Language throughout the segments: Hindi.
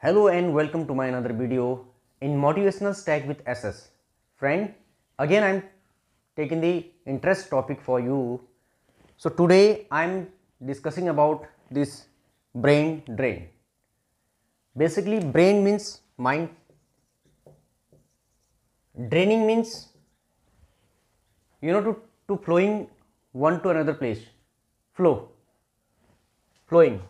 Hello and welcome to my another video in motivational stack with SS. Friend, again I'm taking the interest topic for you. So today I'm discussing about this brain drain. Basically brain means mind. Draining means you know to, to flowing one to another place. Flow. Flowing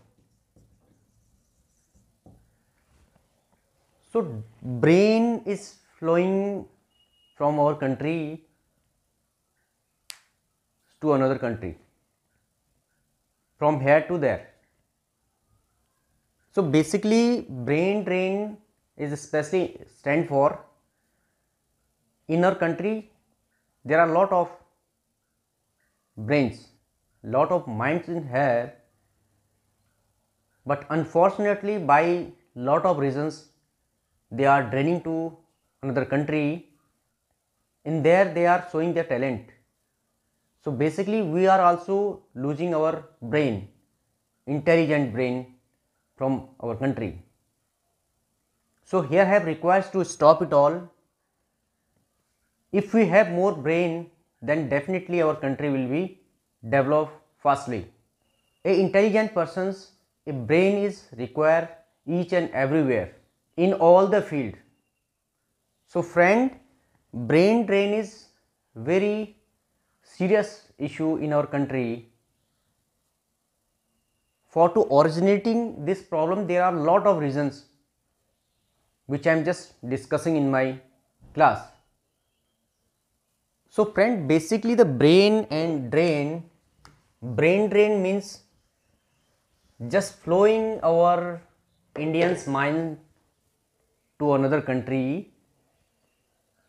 So, brain is flowing from our country to another country, from here to there. So, basically, brain drain is especially stand for inner country there are lot of brains lot of minds in here but unfortunately by lot of reasons they are draining to another country in there they are showing their talent so basically we are also losing our brain intelligent brain from our country so here have requires to stop it all if we have more brain then definitely our country will be developed fastly a intelligent persons a brain is required each and everywhere in all the field. So friend, brain drain is very serious issue in our country. For to originating this problem, there are lot of reasons which I am just discussing in my class. So friend, basically the brain and drain, brain drain means just flowing our Indians mind to another country,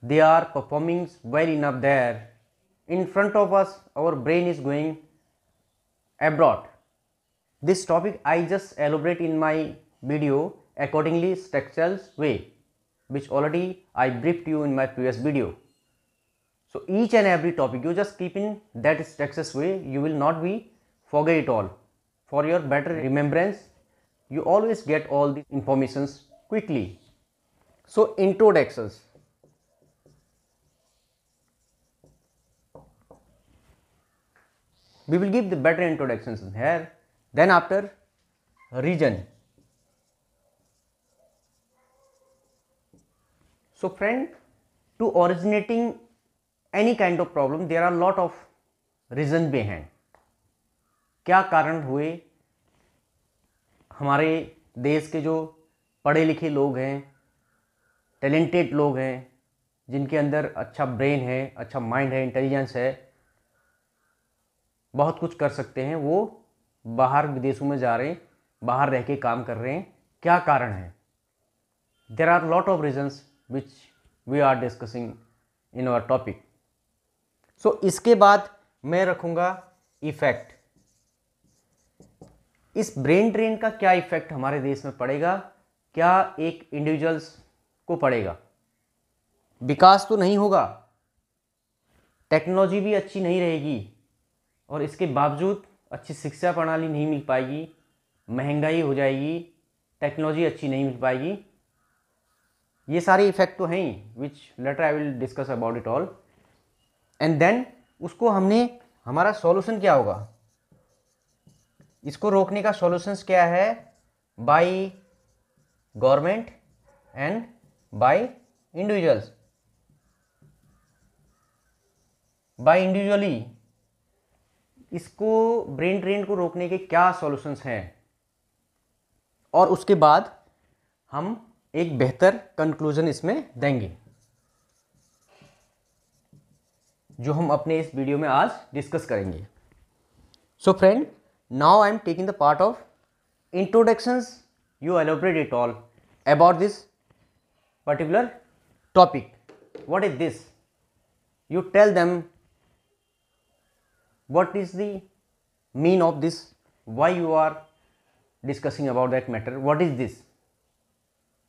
they are performing well enough there. In front of us, our brain is going abroad. This topic I just elaborate in my video accordingly structures way which already I briefed you in my previous video. So each and every topic you just keep in that structures way you will not be forget it all. For your better remembrance you always get all the informations quickly. So introductions. We will give the better introductions here. Then after region. So friend, to originating any kind of problem, there are lot of reason behind. क्या कारण हुए हमारे देश के जो पढ़े लिखे लोग हैं टैलेंटेड लोग हैं जिनके अंदर अच्छा ब्रेन है अच्छा माइंड है इंटेलिजेंस है बहुत कुछ कर सकते हैं वो बाहर विदेशों में जा रहे हैं बाहर रह के काम कर रहे हैं क्या कारण है there are lot of reasons which we are discussing in our topic so इसके बाद मैं रखूँगा इफ़ेक्ट इस ब्रेन ड्रेन का क्या इफ़ेक्ट हमारे देश में पड़ेगा क्या एक इंडिविजुअल्स को पड़ेगा विकास तो नहीं होगा टेक्नोलॉजी भी अच्छी नहीं रहेगी और इसके बावजूद अच्छी शिक्षा प्रणाली नहीं मिल पाएगी महंगाई हो जाएगी टेक्नोलॉजी अच्छी नहीं मिल पाएगी ये सारे इफेक्ट तो हैं ही which later I will discuss about it all and then उसको हमने हमारा सॉल्यूशन क्या होगा इसको रोकने का सॉल्यूशंस क्या है by government and by individuals by individually इसको ब्रेन ड्रेन को रोकने के क्या सॉल्यूशंस हैं और उसके बाद हम एक बेहतर कंक्लूजन इसमें देंगे जो हम अपने इस वीडियो में आज डिस्कस करेंगे so friend now I am taking the part of introductions you elaborate it all about this particular topic. What is this? You tell them what is the mean of this, why you are discussing about that matter, what is this,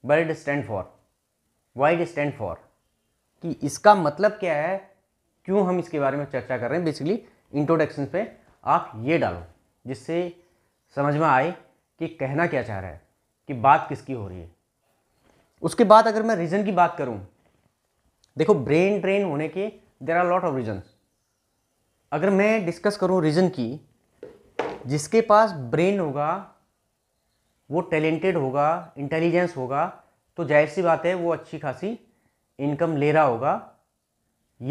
what it stand for, why it stand for, ki iska matlab kya hai क्यों हम इसके बारे में चर्चा कर रहे हैं बेसिकली इंट्रोडक्शन पे आप ये डालो जिससे समझ में आए कि कहना क्या चाह रहा है कि बात किसकी हो रही है उसके बाद अगर मैं रीज़न की बात करूँ देखो ब्रेन ड्रेन होने के there are lot of reason अगर मैं डिस्कस करूँ रीज़न की जिसके पास ब्रेन होगा वो टैलेंटेड होगा इंटेलिजेंस होगा तो जाहिर सी बात है वो अच्छी खासी इनकम ले रहा होगा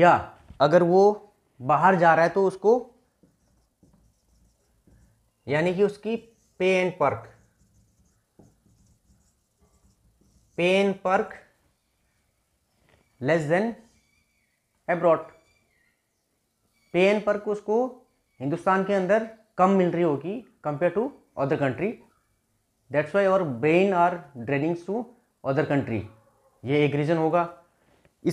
या अगर वो बाहर जा रहा है तो उसको यानी कि उसकी pay and perk pen perk less than abroad pen perk उसको हिंदुस्तान के अंदर कम मिल रही होगी compare to other country that's why और brain are drainings to other country ये एक रीज़न होगा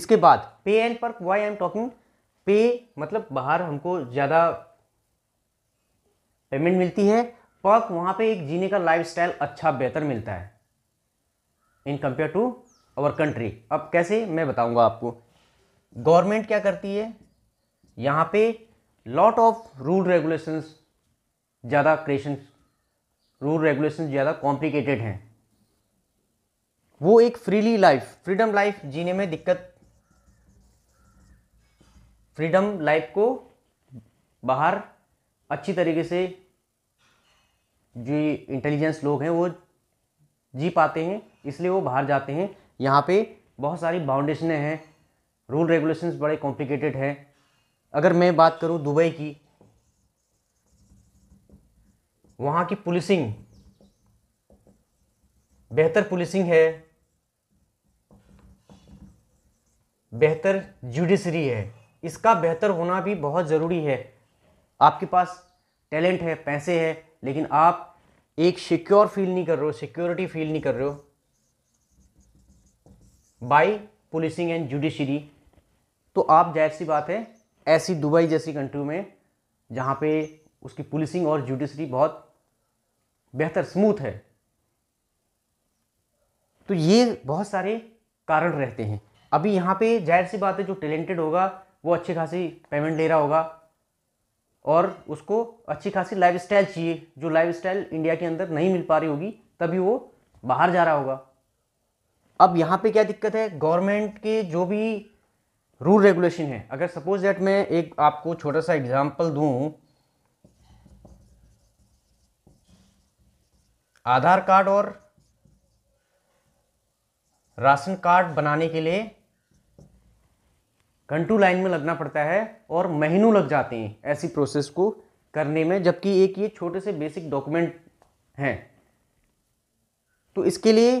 इसके बाद pay and perk why I am talking pay मतलब बाहर हमको ज़्यादा पेमेंट मिलती है पर्क वहाँ पे एक जीने का लाइफस्टाइल अच्छा बेहतर मिलता है in compare to our country अब कैसे मैं बताऊंगा आपको गवर्नमेंट क्या करती है यहाँ पे लॉट ऑफ रूल रेगुलेशंस ज़्यादा क्रिएशन रूल रेगुलेशन ज़्यादा कॉम्प्लिकेटेड हैं वो एक फ्रीली लाइफ फ्रीडम लाइफ जीने में दिक्कत फ्रीडम लाइफ को बाहर अच्छी तरीके से जो इंटेलिजेंस लोग हैं वो जी पाते हैं इसलिए वो बाहर जाते हैं यहाँ पे बहुत सारी बाउंडेशनें हैं रूल रेगुलेशंस बड़े कॉम्प्लिकेटेड हैं अगर मैं बात करूँ दुबई की वहाँ की पुलिसिंग बेहतर पुलिसिंग है बेहतर जुडिशरी है इसका बेहतर होना भी बहुत ज़रूरी है आपके पास टैलेंट है पैसे है लेकिन आप एक सिक्योर फील नहीं कर रहे हो सिक्योरिटी फील नहीं कर रहे हो बाई पुलिसिंग एंड जुडिशरी तो आप जाहिर सी बात है ऐसी दुबई जैसी कंट्री में जहाँ पे उसकी पुलिसिंग और जुडिशरी बहुत बेहतर स्मूथ है तो ये बहुत सारे कारण रहते हैं अभी यहाँ पे जाहिर सी बात है जो टैलेंटेड होगा वो अच्छी खासी पेमेंट ले रहा होगा और उसको अच्छी खासी लाइफ स्टाइल चाहिए जो लाइफ स्टाइल इंडिया के अंदर नहीं मिल पा रही होगी तभी वो बाहर जा रहा होगा अब यहाँ पे क्या दिक्कत है गवर्नमेंट के जो भी रूल रेगुलेशन है अगर सपोज दैट मैं एक आपको छोटा सा एग्जाम्पल दूँ आधार कार्ड और राशन कार्ड बनाने के लिए घंटू लाइन में लगना पड़ता है और महीनों लग जाते हैं ऐसी प्रोसेस को करने में जबकि एक ये छोटे से बेसिक डॉक्यूमेंट हैं तो इसके लिए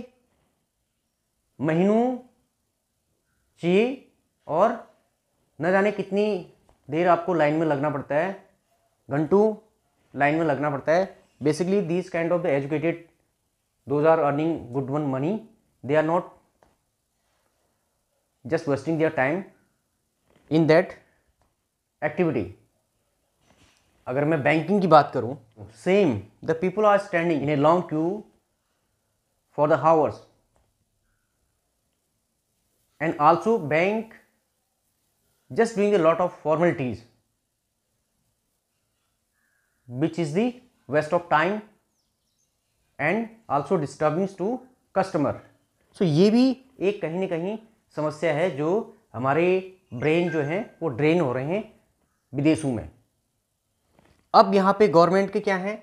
महीनों चाहिए और न जाने कितनी देर आपको लाइन में लगना पड़ता है घंटों लाइन में लगना पड़ता है basically this kind of the educated those are earning good one money they are not just wasting their time in that activity अगर मैं बैंकिंग की बात करूं same the people are standing in a long queue for the hours and also bank just doing a lot of formalities which is the waste of time and also disturbance to customer so ye bhi ek kahin na kahin samasya hai jo hamare brain jo हैं wo drain ho rahe hain videshon mein ab yahan pe government ke kya हैं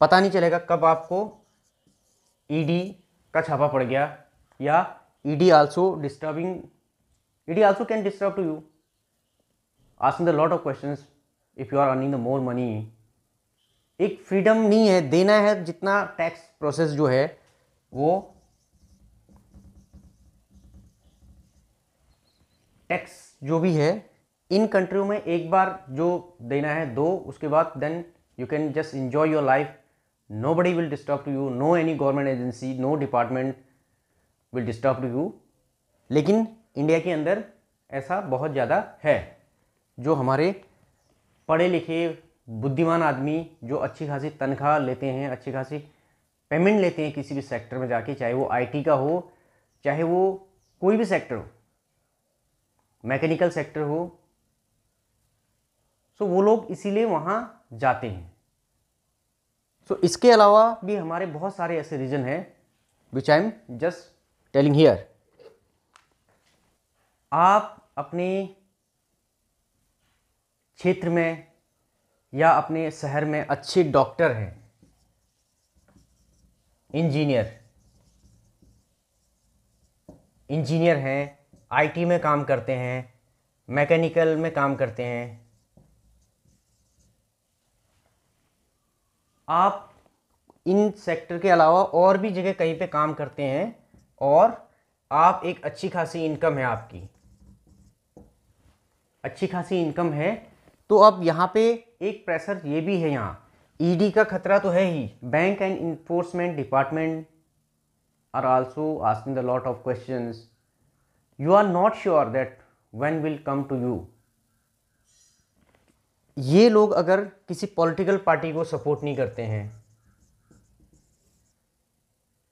पता नहीं चलेगा कब आपको ईडी का छापा पड़ गया या ed also disturbing ed also can disturb to you asking the lot of question if you are earning the more money एक फ्रीडम नहीं है देना है जितना टैक्स प्रोसेस जो है वो टैक्स जो भी है इन कंट्रियों में एक बार जो देना है दो उसके बाद then you can just enjoy your life nobody will disturb to you no any government agency no department will disturb you लेकिन इंडिया के अंदर ऐसा बहुत ज़्यादा है जो हमारे पढ़े लिखे बुद्धिमान आदमी जो अच्छी खासी तनख्वाह लेते हैं अच्छी खासी पेमेंट लेते हैं किसी भी सेक्टर में जाके चाहे वो आईटी का हो चाहे वो कोई भी सेक्टर हो मैकेनिकल सेक्टर हो सो वो लोग इसीलिए वहाँ जाते हैं सो इसके अलावा भी हमारे बहुत सारे ऐसे रीजन हैं which I am just telling here आप अपने क्षेत्र में या अपने शहर में अच्छे डॉक्टर हैं इंजीनियर इंजीनियर हैं आईटी में काम करते हैं मैकेनिकल में काम करते हैं आप इन सेक्टर के अलावा और भी जगह कहीं पे काम करते हैं और आप एक अच्छी खासी इनकम है आपकी अच्छी खासी इनकम है तो अब यहाँ पे एक प्रेशर ये भी है यहाँ ईडी e का खतरा तो है ही bank and enforcement department are also asking the lot of questions you are not sure that when will come to you ये लोग अगर किसी पॉलिटिकल पार्टी को सपोर्ट नहीं करते हैं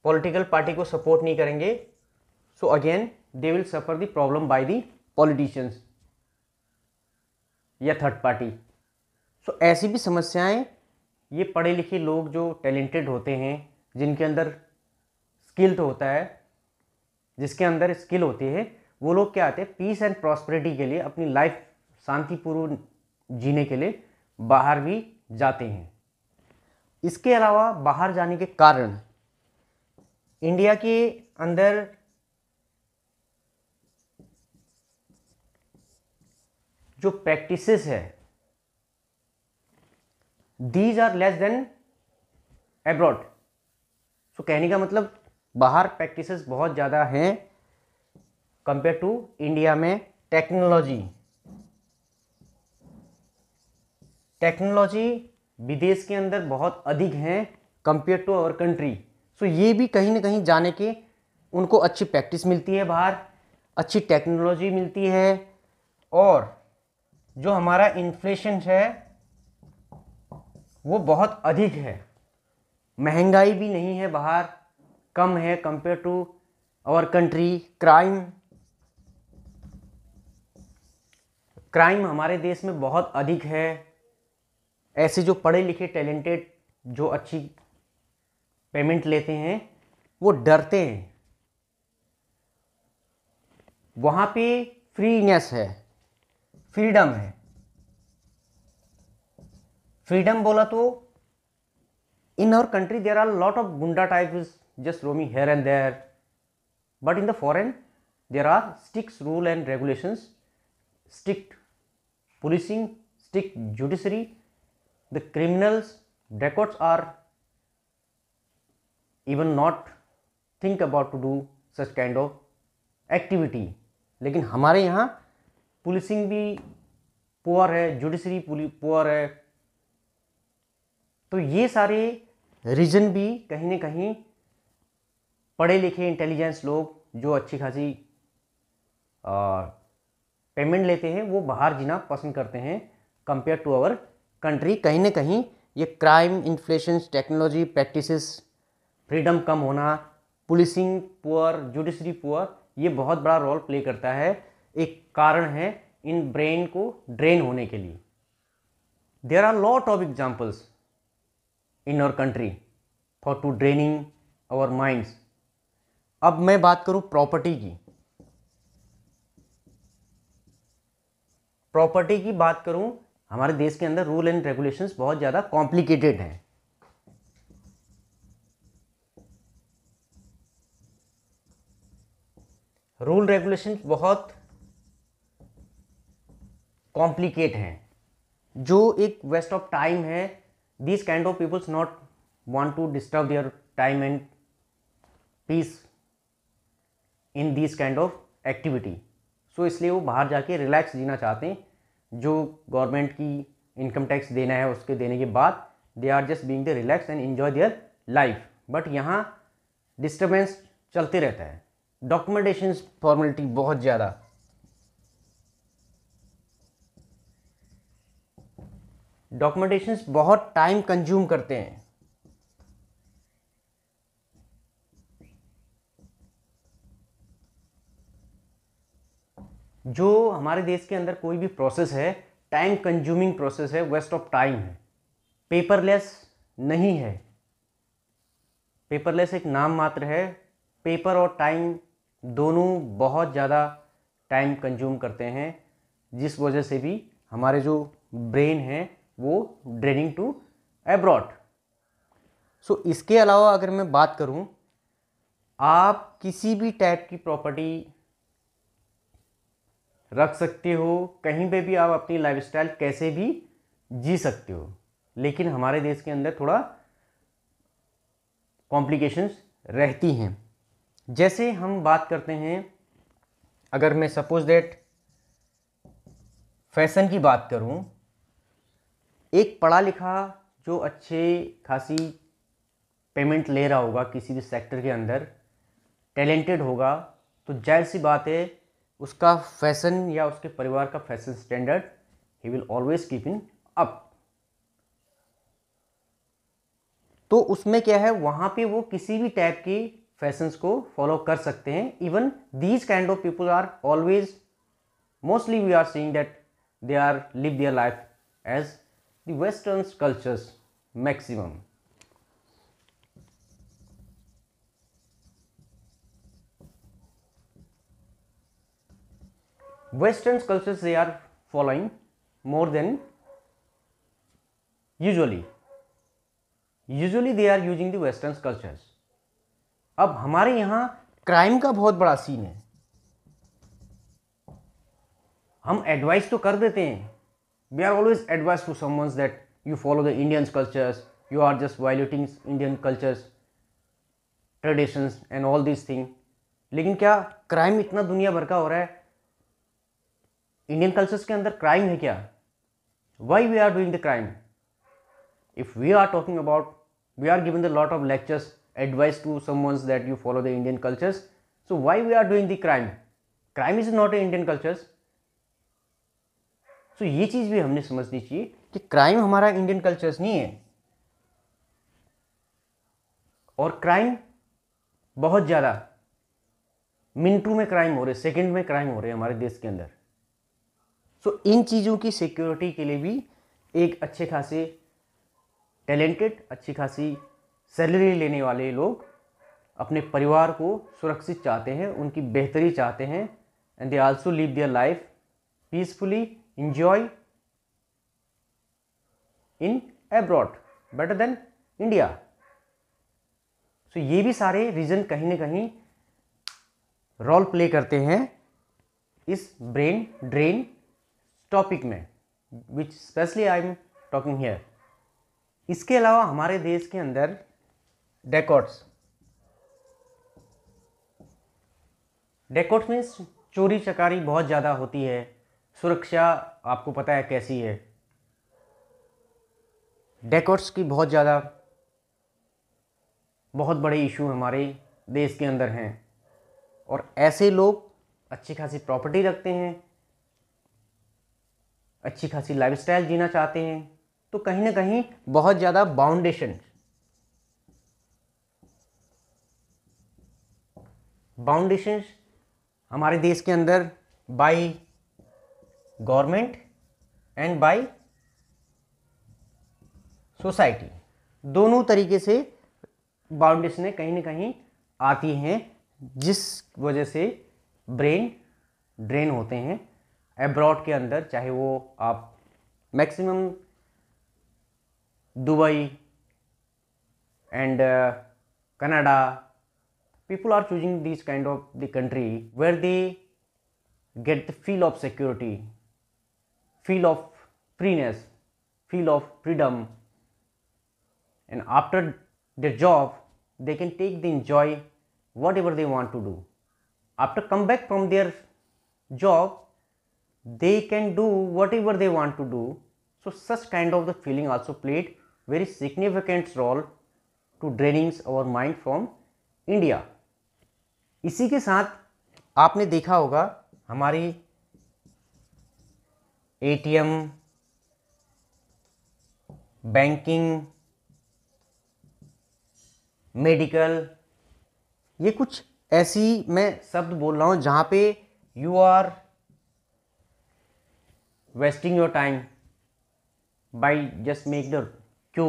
पॉलिटिकल पार्टी को सपोर्ट नहीं करेंगे so again they will suffer the problem by the politicians या थर्ड पार्टी सो ऐसी भी समस्याएं ये पढ़े लिखे लोग जो टैलेंटेड होते हैं जिनके अंदर स्किल तो होता है जिसके अंदर स्किल होती है वो लोग क्या आते हैं पीस एंड प्रॉस्पेरिटी के लिए अपनी लाइफ शांतिपूर्व जीने के लिए बाहर भी जाते हैं इसके अलावा बाहर जाने के कारण इंडिया के अंदर जो प्रैक्टिसेस है these are less than abroad so कहने का मतलब बाहर प्रैक्टिसेस बहुत ज़्यादा हैं कंपेयर टू इंडिया में टेक्नोलॉजी टेक्नोलॉजी विदेश के अंदर बहुत अधिक हैं compare to our country so ये भी कहीं ना कहीं जाने के उनको अच्छी प्रैक्टिस मिलती है बाहर अच्छी टेक्नोलॉजी मिलती है और जो हमारा इन्फ्लेशन है वो बहुत अधिक है महंगाई भी नहीं है बाहर कम है compare to our country crime crime हमारे देश में बहुत अधिक है ऐसे जो पढ़े लिखे टैलेंटेड जो अच्छी पेमेंट लेते हैं वो डरते हैं वहाँ पे फ्रीनेस है फ्रीडम है फ्रीडम बोला तो in our country there are lot of goonda type just roaming here and there but in the foreign there are strict rule and regulations strict policing strict judiciary the criminals records are even not think about to do such kind of activity लेकिन हमारे यहाँ पुलिसिंग भी पुअर है जुडिशरी पुअर है तो ये सारे रीजन भी कहीं ना कहीं पढ़े लिखे इंटेलिजेंस लोग जो अच्छी खासी पेमेंट लेते हैं वो बाहर जीना पसंद करते हैं कंपेयर टू आवर कंट्री कहीं ना कहीं ये crime inflation technology practices freedom कम होना पुलिसिंग पुअर जुडिशरी पुअर ये बहुत बड़ा रोल प्ले करता है एक कारण है इन ब्रेन को ड्रेन होने के लिए there are lot of examples in our country for to draining our minds अब मैं बात करूँ प्रॉपर्टी की प्रॉपर्टी की बात करूँ हमारे देश के अंदर रूल एंड रेगुलेशंस बहुत ज़्यादा कॉम्प्लिकेटेड हैं रूल रेगुलेशन बहुत कॉम्प्लिकेट हैं जो एक वेस्ट ऑफ टाइम है this kind of peoples not want to disturb their time and peace in this kind of activity so इसलिए वो बाहर जाके रिलैक्स जीना चाहते हैं जो गवर्नमेंट की इनकम टैक्स देना है उसके देने के बाद they are just being the relax and enjoy their life but यहाँ डिस्टर्बेंस चलते रहता है डॉक्यूमेंटेशन फॉर्मेलिटी बहुत ज़्यादा डॉक्यूमेंटेशन बहुत टाइम कंज्यूम करते हैं जो हमारे देश के अंदर कोई भी प्रोसेस है टाइम कंज्यूमिंग प्रोसेस है वेस्ट ऑफ टाइम है पेपरलेस नहीं है पेपरलेस एक नाम मात्र है पेपर और टाइम दोनों बहुत ज़्यादा टाइम कंज्यूम करते हैं जिस वजह से भी हमारे जो ब्रेन हैं वो ड्रेनिंग टू एब्रॉड सो इसके अलावा अगर मैं बात करूं आप किसी भी टाइप की प्रॉपर्टी रख सकते हो कहीं पे भी आप अपनी लाइफस्टाइल कैसे भी जी सकते हो लेकिन हमारे देश के अंदर थोड़ा कॉम्प्लिकेशंस रहती हैं जैसे हम बात करते हैं अगर मैं सपोज डेट फैशन की बात करूं एक पढ़ा लिखा जो अच्छे खासी पेमेंट ले रहा होगा किसी भी सेक्टर के अंदर टैलेंटेड होगा तो जाहिर सी बात है उसका फैशन या उसके परिवार का fashion standard he will always keep in up तो उसमें क्या है वहाँ पे वो किसी भी टाइप की फैशंस को फॉलो कर सकते हैं even these kind of people are always mostly we are seeing that they are live their life as the western cultures maximum western cultures they are following more than usually usually they are using the western cultures अब हमारे यहाँ क्राइम का बहुत बड़ा सीन है हम एडवाइस तो कर देते हैं we are always advice to someones that you follow the Indians cultures you are just violating Indian cultures traditions and all this thing लेकिन क्या क्राइम इतना दुनिया भर का हो रहा है इंडियन कल्चर्स के अंदर क्राइम है क्या why we are doing the crime if we are talking about we are giving the lot of lectures advice to someone that you follow the Indian cultures. So why we are doing the crime? Crime is not a Indian cultures. So so, ये चीज़ भी हमने समझनी चाहिए कि क्राइम हमारा इंडियन कल्चर्स नहीं है और क्राइम बहुत ज़्यादा मिनटों में क्राइम हो रहे सेकंड में क्राइम हो रहे हमारे देश के अंदर सो so, इन चीज़ों की सिक्योरिटी के लिए भी एक अच्छे खासे टैलेंटेड अच्छी खासी सैलरी लेने वाले लोग अपने परिवार को सुरक्षित चाहते हैं उनकी बेहतरी चाहते हैं and they also live their life peacefully enjoy in abroad better than India so ये भी सारे रीज़न कहीं ना कहीं रोल प्ले करते हैं इस ब्रेन ड्रेन टॉपिक में which specially I am talking here इसके अलावा हमारे देश के अंदर डेकोट्स डेकॉट्स मीन्स चोरी चकारी बहुत ज़्यादा होती है सुरक्षा आपको पता है कैसी है डेकॉट्स की बहुत ज़्यादा बहुत बड़े इशू हमारे देश के अंदर हैं और ऐसे लोग अच्छी खासी प्रॉपर्टी रखते हैं अच्छी खासी लाइफस्टाइल जीना चाहते हैं तो कहीं ना कहीं बहुत ज़्यादा बाउंडेशन बाउंडेशन हमारे देश के अंदर by government and by society दोनों तरीके से बाउंडेशनें कहीं ना कहीं आती हैं जिस वजह से ब्रेन ड्रेन होते हैं एब्रॉड के अंदर चाहे वो आप maximum Dubai and Canada people are choosing these kind of the country where they get the feel of security feel of freeness feel of freedom and after their job they can take the enjoy whatever they want to do after come back from their job they can do whatever they want to do so such kind of the feeling also played very significant role to draining our mind from india इसी के साथ आपने देखा होगा हमारी एटीएम बैंकिंग मेडिकल ये कुछ ऐसी मैं शब्द बोल रहा हूँ जहाँ पे you are wasting your time by just make the queue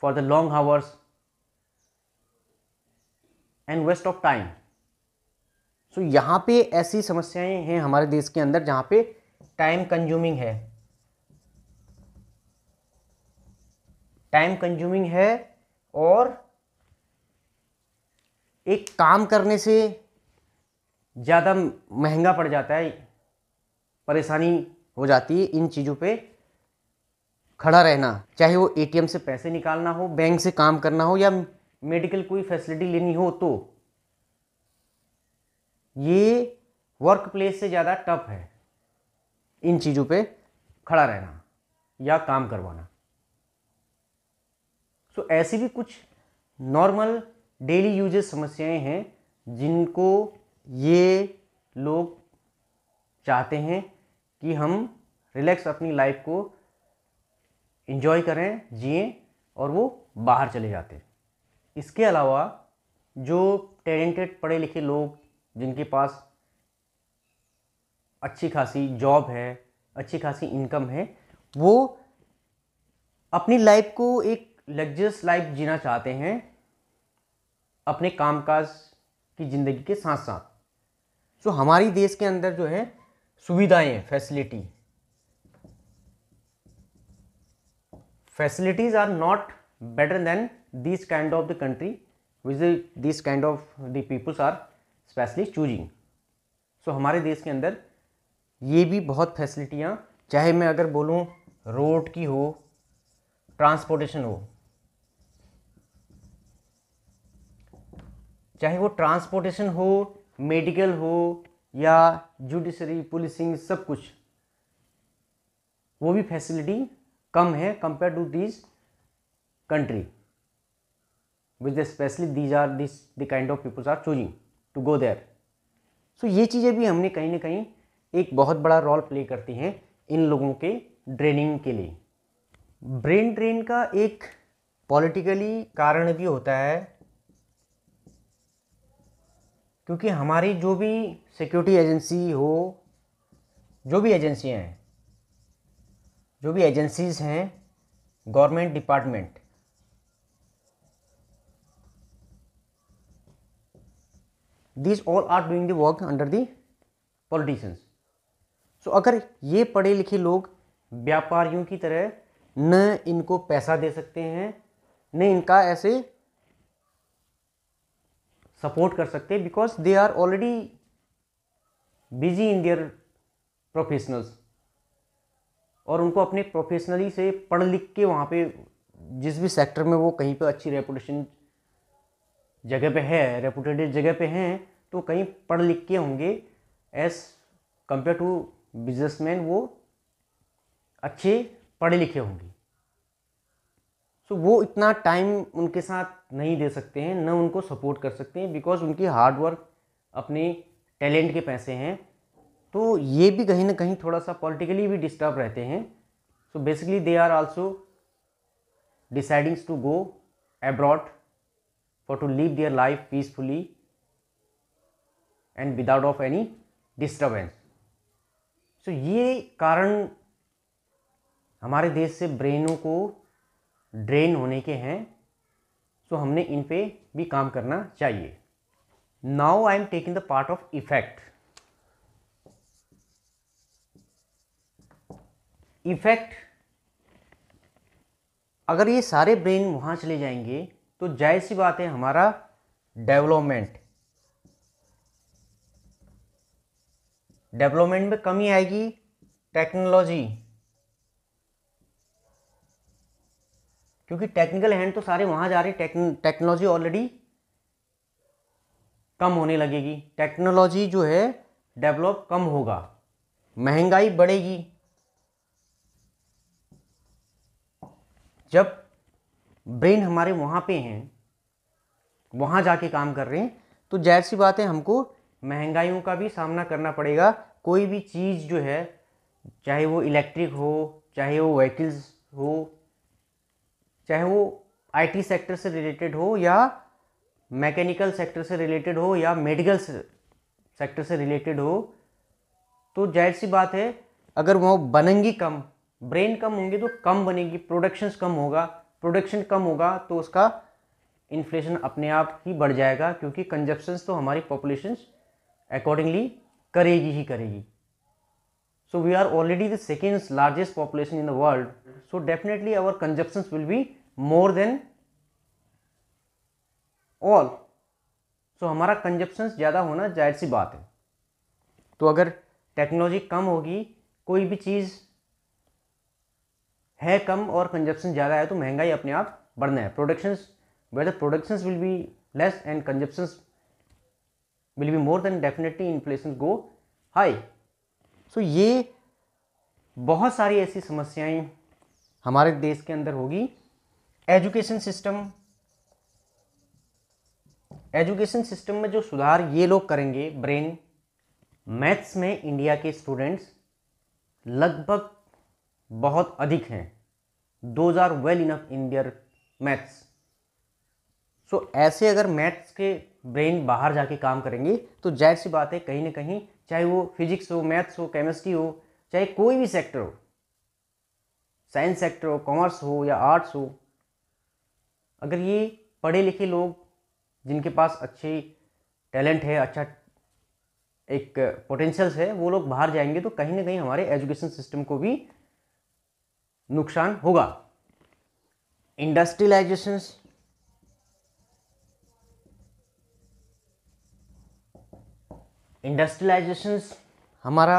for the long hours and waste of time so यहाँ पे ऐसी समस्याएं हैं हमारे देश के अंदर जहाँ पे टाइम कंज्यूमिंग है टाइम कंज्यूमिंग है और एक काम करने से ज़्यादा महंगा पड़ जाता है परेशानी हो जाती है इन चीज़ों पे खड़ा रहना चाहे वो एटीएम से पैसे निकालना हो बैंक से काम करना हो या मेडिकल कोई फैसिलिटी लेनी हो तो ये वर्क प्लेस से ज़्यादा टफ है इन चीज़ों पे खड़ा रहना या काम करवाना सो so, ऐसी भी कुछ नॉर्मल डेली यूजेस समस्याएं हैं जिनको ये लोग चाहते हैं कि हम रिलैक्स अपनी लाइफ को इन्जॉय करें जिए और वो बाहर चले जाते हैं इसके अलावा जो टैलेंटेड पढ़े लिखे लोग जिनके पास अच्छी खासी जॉब है अच्छी खासी इनकम है वो अपनी लाइफ को एक लग्जरियस लाइफ जीना चाहते हैं अपने कामकाज की ज़िंदगी के साथ साथ सो हमारी देश के अंदर जो है सुविधाएं facility facilities are not better than this kind of the country which this kind of the peoples are specially choosing so हमारे देश के अंदर ये भी बहुत फैसिलिटियाँ चाहे मैं अगर बोलूँ रोड की हो ट्रांसपोर्टेशन हो चाहे वो ट्रांसपोर्टेशन हो मेडिकल हो या जुडिशरी पुलिसिंग सब कुछ वो भी फैसिलिटी कम है compare to these country which specially these are this the kind of peoples are choosing to go there so ये चीज़ें भी हमने कहीं ना कहीं एक बहुत बड़ा रोल प्ले करती हैं इन लोगों के ड्रेनिंग के लिए ब्रेन ड्रेन का एक पॉलिटिकली कारण भी होता है क्योंकि हमारी जो भी सिक्योरिटी एजेंसी हो जो भी एजेंसियाँ हैं जो भी एजेंसीज़ हैं government department these all are doing the work under the politicians so अगर ये पढ़े लिखे लोग व्यापारियों की तरह न इनको पैसा दे सकते हैं न इनका ऐसे सपोर्ट कर सकते because they are already busy in their professionals और उनको अपने प्रोफेशनली से पढ़ लिख के वहाँ पे जिस भी सेक्टर में वो कहीं पे अच्छी रेपुटेशन जगह पे है रेपुटेड जगह पे हैं तो कहीं पढ़ लिख के होंगे एज़ कंपेयर टू बिजनेसमैन वो अच्छे पढ़े लिखे होंगे सो so, वो इतना टाइम उनके साथ नहीं दे सकते हैं ना उनको सपोर्ट कर सकते हैं बिकॉज उनकी हार्डवर्क अपने टैलेंट के पैसे हैं तो ये भी कहीं ना कहीं थोड़ा सा पॉलिटिकली भी डिस्टर्ब रहते हैं so basically they are also decidings to go abroad for to live their life peacefully and without of any disturbance so ये कारण हमारे देश से ब्रेनों को ड्रेन होने के हैं सो तो so हमने इन पे भी काम करना चाहिए now I am taking the part of effect effect अगर ये सारे ब्रेन वहाँ चले जाएंगे तो जाहिर सी बात है हमारा डेवलपमेंट डेवलपमेंट में कमी आएगी टेक्नोलॉजी क्योंकि टेक्निकल हैंड तो सारे वहां जा रहे हैं टेक्नोलॉजी ऑलरेडी कम होने लगेगी टेक्नोलॉजी जो है डेवलप कम होगा महंगाई बढ़ेगी जब ब्रेन हमारे वहाँ पे हैं वहाँ जाके काम कर रहे हैं तो जाहिर सी बात है हमको महंगाइयों का भी सामना करना पड़ेगा कोई भी चीज़ जो है चाहे वो इलेक्ट्रिक हो चाहे वो व्हीकल्स हो चाहे वो आईटी सेक्टर से रिलेटेड हो या मैकेनिकल सेक्टर से रिलेटेड हो या मेडिकल सेक्टर से रिलेटेड हो तो जाहिर सी बात है अगर वो बनेंगी कम ब्रेन कम होंगे तो कम बनेगी प्रोडक्शंस कम होगा प्रोडक्शन कम होगा तो उसका इन्फ्लेशन अपने आप ही बढ़ जाएगा क्योंकि कंजप्शंस तो हमारी पॉपुलेशन अकॉर्डिंगली करेगी ही करेगी so we are already the second largest population in the world so definitely our consumptions will be more than all so हमारा कंजप्शंस ज़्यादा होना जाहिर सी बात है तो अगर टेक्नोलॉजी कम होगी कोई भी चीज़ है कम और कंजप्शन ज़्यादा है तो महंगाई अपने आप बढ़ना है productions whether productions will be less and consumptions will be more then definitely inflation go high so ये बहुत सारी ऐसी समस्याएं हमारे देश के अंदर होगी एजुकेशन सिस्टम एजुकेशन सिस्टम में जो सुधार ये लोग करेंगे ब्रेन मैथ्स में इंडिया के स्टूडेंट्स लगभग बहुत अधिक हैं those are well enough in their maths so ऐसे अगर मैथ्स के ब्रेन बाहर जाके काम करेंगे तो जाहिर सी बात है कहीं ना कहीं चाहे वो फिजिक्स हो मैथ्स हो केमिस्ट्री हो चाहे कोई भी सेक्टर हो साइंस सेक्टर हो कॉमर्स हो या आर्ट्स हो अगर ये पढ़े लिखे लोग जिनके पास अच्छी टैलेंट है अच्छा एक पोटेंशियल्स है वो लोग बाहर जाएंगे तो कहीं ना कहीं हमारे एजुकेशन सिस्टम को भी नुकसान होगा इंडस्ट्रियलाइजेशन इंडस्ट्रियलाइजेशन हमारा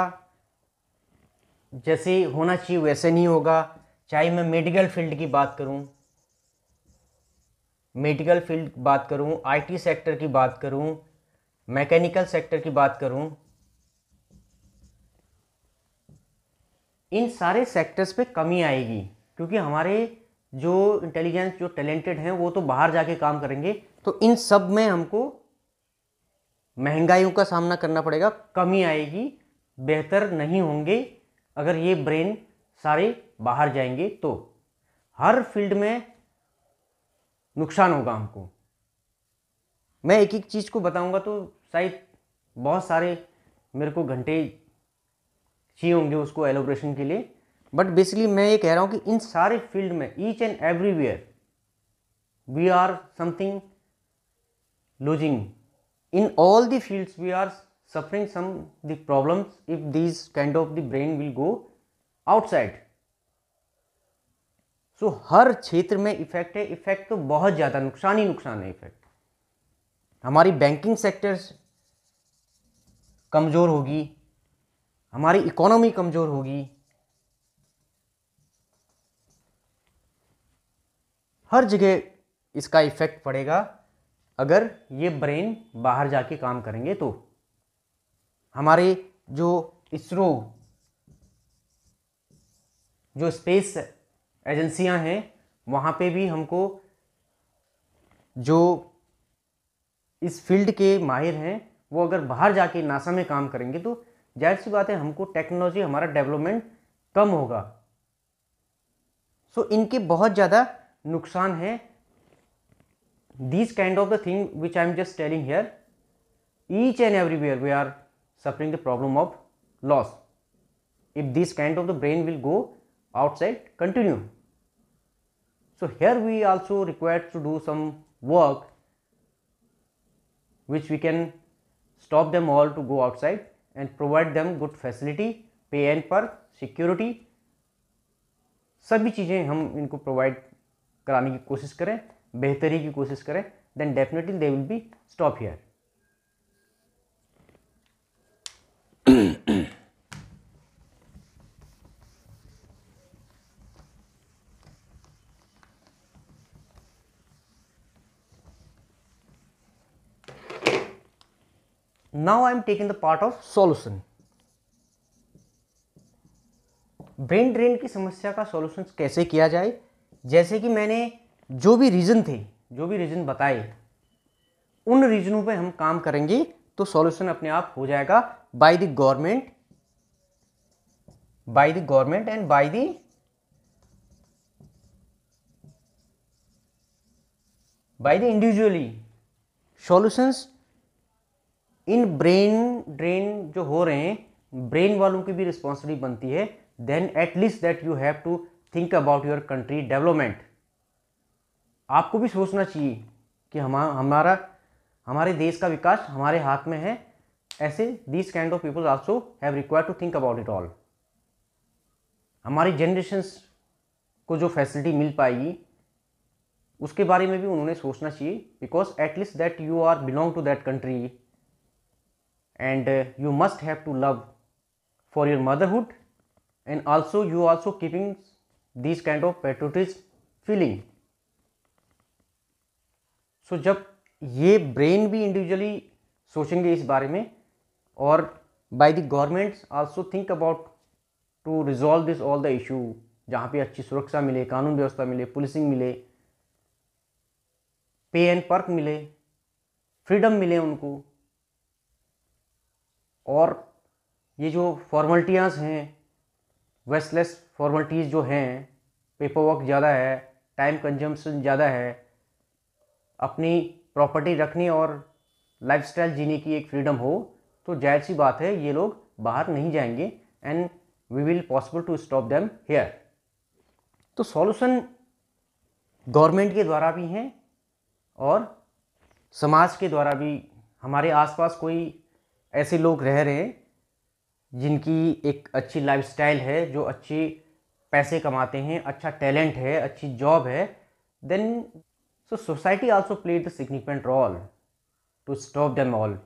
जैसे होना चाहिए वैसे नहीं होगा चाहे मैं मेडिकल फील्ड की बात करूं मेडिकल फील्ड बात करूं आईटी सेक्टर की बात करूं मैकेनिकल सेक्टर की बात करूं इन सारे सेक्टर्स पे कमी आएगी क्योंकि हमारे जो इंटेलिजेंस जो टैलेंटेड हैं वो तो बाहर जाके काम करेंगे तो इन सब में हमको महंगाइयों का सामना करना पड़ेगा कमी आएगी बेहतर नहीं होंगे अगर ये ब्रेन सारे बाहर जाएंगे तो हर फील्ड में नुकसान होगा हमको मैं एक एक चीज़ को बताऊंगा तो शायद बहुत सारे मेरे को घंटे चाहिए होंगे उसको एलोब्रेशन के लिए बट बेसिकली मैं ये कह रहा हूँ कि इन सारे फील्ड में each and everywhere we are something losing in all the fields we are suffering some the problems if this kind of the brain will go outside so हर क्षेत्र में इफेक्ट है इफेक्ट तो बहुत ज़्यादा नुकसान ही नुकसान है इफेक्ट हमारी बैंकिंग सेक्टर्स कमज़ोर होगी हमारी इकोनॉमी कमज़ोर होगी हर जगह इसका इफ़ेक्ट पड़ेगा अगर ये ब्रेन बाहर जाके काम करेंगे तो हमारे जो इसरो जो स्पेस एजेंसियां हैं वहाँ पे भी हमको जो इस फील्ड के माहिर हैं वो अगर बाहर जाके नासा में काम करेंगे तो जाहिर सी बात है हमको टेक्नोलॉजी हमारा डेवलपमेंट कम होगा सो so, इनके बहुत ज़्यादा नुकसान है this kind of the thing which I am just telling here each and everywhere we are suffering the problem of loss if this kind of the brain will go outside continue so here we also required to do some work which we can stop them all to go outside and provide them good facility pay and पर सिक्योरिटी सभी चीज़ें हम इनको प्रोवाइड कराने की कोशिश करें बेहतरी की कोशिश करें then definitely they will be stop here Now I am taking the part of solution. Brain drain की समस्या का सॉल्यूशन कैसे किया जाए जैसे कि मैंने जो भी रीज़न थे जो भी रीज़न बताए उन रीजनों पे हम काम करेंगे तो सॉल्यूशन अपने आप हो जाएगा by the government by the government and by the by the individually solutions in brain drain जो हो रहे हैं ब्रेन वालों की भी रिस्पॉन्सिबिलिटी बनती है then at least that you have to think about your country development आपको भी सोचना चाहिए कि हम हमारा हमारे देश का विकास हमारे हाथ में है ऐसे this kind of people also have require to think about it all हमारी जनरेशन्स को जो फैसिलिटी मिल पाएगी उसके बारे में भी उन्होंने सोचना चाहिए because at least that you are belong to that country and you must have to love for your your and also you you keeping this kind of of feeling so जब ये ब्रेन भी इंडिविजुअली सोचेंगे इस बारे में और by the government also think about to resolve this all the issue जहाँ पे अच्छी सुरक्षा मिले कानून व्यवस्था मिले पुलिसिंग मिले पे एंड पर्क मिले फ्रीडम मिले उनको और ये जो फॉर्मल्टियाज़ हैं वेस्टलेस फॉर्मल्टीज़ जो हैं पेपर वर्क ज़्यादा है टाइम कंजम्पशन ज़्यादा है अपनी प्रॉपर्टी रखने और लाइफस्टाइल जीने की एक फ्रीडम हो तो जाहिर सी बात है ये लोग बाहर नहीं जाएंगे and we will possible to stop them here तो सॉल्यूशन गवर्नमेंट के द्वारा भी हैं और समाज के द्वारा भी हमारे आसपास कोई ऐसे लोग रह रहे हैं जिनकी एक अच्छी लाइफ स्टाइल है जो अच्छी पैसे कमाते हैं अच्छा टैलेंट है अच्छी जॉब है then so society also play the significant role to stop them all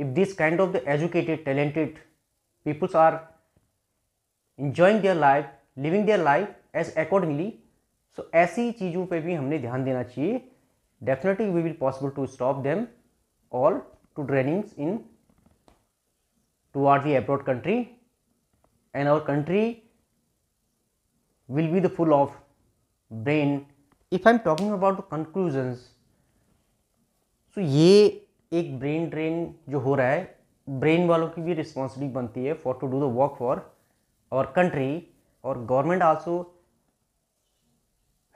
if this kind of the educated talented peoples are enjoying their life living their life as accordingly so ऐसी चीज़ों पर भी हमने ध्यान देना चाहिए definitely we will possible to stop them all to trainings in towards the abroad country and our country will be the full of brain if i am talking about the conclusions so ये एक ब्रेन ड्रेन जो हो रहा है ब्रेन वालों की भी रिस्पॉन्सिबिलिटी बनती है for to do the work for our country और government also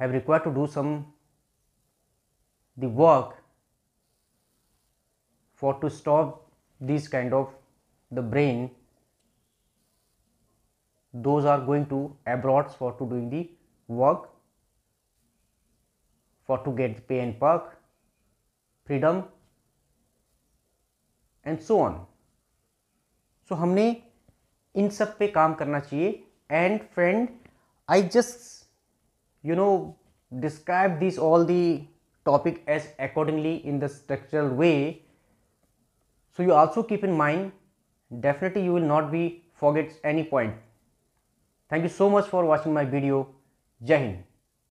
have require to do some the work for to stop these kind of the brain those are going to abroad for to doing the work for to get the pay and perk freedom and so on so humne in sab pe kaam karna chahiye and friend i just you know describe these all the topic as accordingly in the structural way so you also keep in mind definitely you will not be forget any point thank you so much for watching my video jai hind